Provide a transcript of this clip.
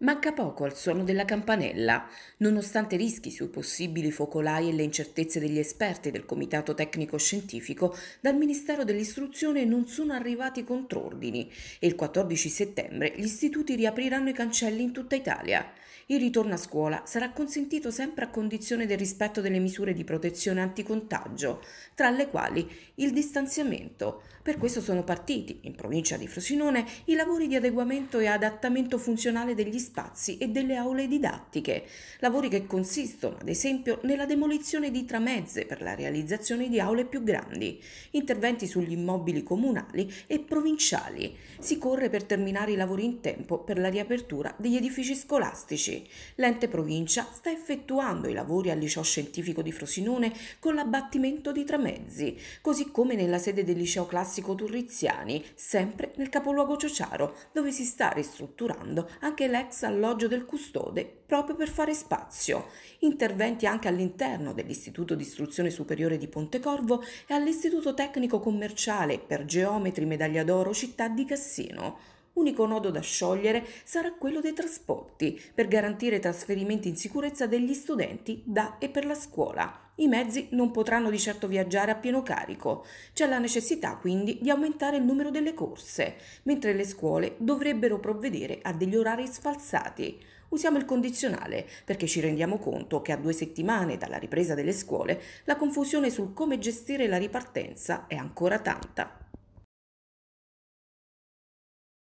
Manca poco al suono della campanella, nonostante rischi sui possibili focolai e le incertezze degli esperti del Comitato Tecnico Scientifico, dal Ministero dell'Istruzione non sono arrivati contrordini e il 14 settembre gli istituti riapriranno i cancelli in tutta Italia. Il ritorno a scuola sarà consentito sempre a condizione del rispetto delle misure di protezione anticontagio, tra le quali il distanziamento. Per questo sono partiti, in provincia di Frosinone, i lavori di adeguamento e adattamento funzionale degli istituti spazi e delle aule didattiche, lavori che consistono ad esempio nella demolizione di tramezze per la realizzazione di aule più grandi, interventi sugli immobili comunali e provinciali. Si corre per terminare i lavori in tempo per la riapertura degli edifici scolastici. L'ente provincia sta effettuando i lavori al liceo scientifico di Frosinone con l'abbattimento di tramezzi, così come nella sede del liceo classico Turriziani, sempre nel capoluogo Ciociaro, dove si sta ristrutturando anche l'ex alloggio del custode proprio per fare spazio, interventi anche all'interno dell'Istituto di Istruzione Superiore di Pontecorvo e all'Istituto Tecnico Commerciale per Geometri Medaglia d'Oro Città di Cassino Unico nodo da sciogliere sarà quello dei trasporti, per garantire trasferimenti in sicurezza degli studenti da e per la scuola. I mezzi non potranno di certo viaggiare a pieno carico. C'è la necessità quindi di aumentare il numero delle corse, mentre le scuole dovrebbero provvedere a degli orari sfalsati. Usiamo il condizionale perché ci rendiamo conto che a due settimane dalla ripresa delle scuole la confusione sul come gestire la ripartenza è ancora tanta.